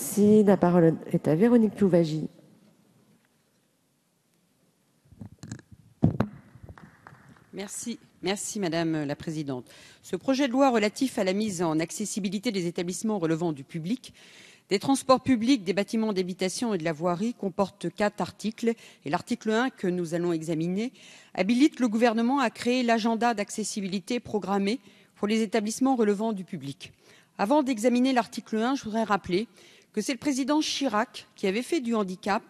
Merci, la parole est à Véronique Louvagie. Merci. Merci madame la présidente. Ce projet de loi relatif à la mise en accessibilité des établissements relevant du public des transports publics, des bâtiments d'habitation et de la voirie comporte quatre articles et l'article 1 que nous allons examiner habilite le gouvernement à créer l'agenda d'accessibilité programmé pour les établissements relevant du public. Avant d'examiner l'article 1, je voudrais rappeler que c'est le président Chirac qui avait fait du handicap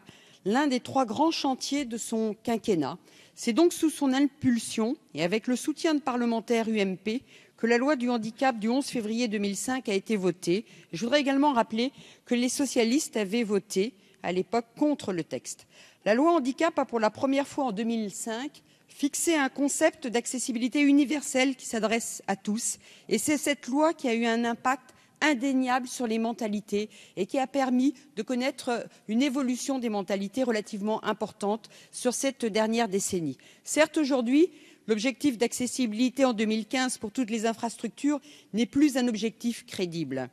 l'un des trois grands chantiers de son quinquennat. C'est donc sous son impulsion et avec le soutien de parlementaires UMP que la loi du handicap du 11 février 2005 a été votée. Je voudrais également rappeler que les socialistes avaient voté à l'époque contre le texte. La loi handicap a pour la première fois en 2005 fixé un concept d'accessibilité universelle qui s'adresse à tous et c'est cette loi qui a eu un impact indéniable sur les mentalités et qui a permis de connaître une évolution des mentalités relativement importante sur cette dernière décennie. Certes, aujourd'hui, l'objectif d'accessibilité en 2015 pour toutes les infrastructures n'est plus un objectif crédible.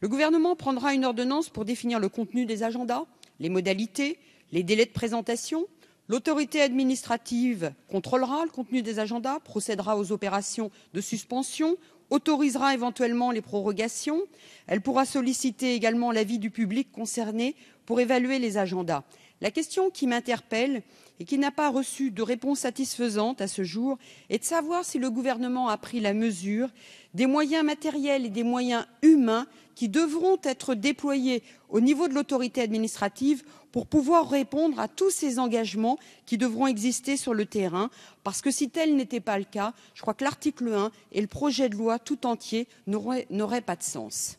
Le Gouvernement prendra une ordonnance pour définir le contenu des agendas, les modalités, les délais de présentation. L'autorité administrative contrôlera le contenu des agendas, procédera aux opérations de suspension, autorisera éventuellement les prorogations. Elle pourra solliciter également l'avis du public concerné pour évaluer les agendas. La question qui m'interpelle, et qui n'a pas reçu de réponse satisfaisante à ce jour, est de savoir si le Gouvernement a pris la mesure des moyens matériels et des moyens humains qui devront être déployés au niveau de l'autorité administrative pour pouvoir répondre à tous ces engagements qui devront exister sur le terrain. Parce que Si tel n'était pas le cas, je crois que l'article 1 et le projet de loi tout entier n'auraient pas de sens.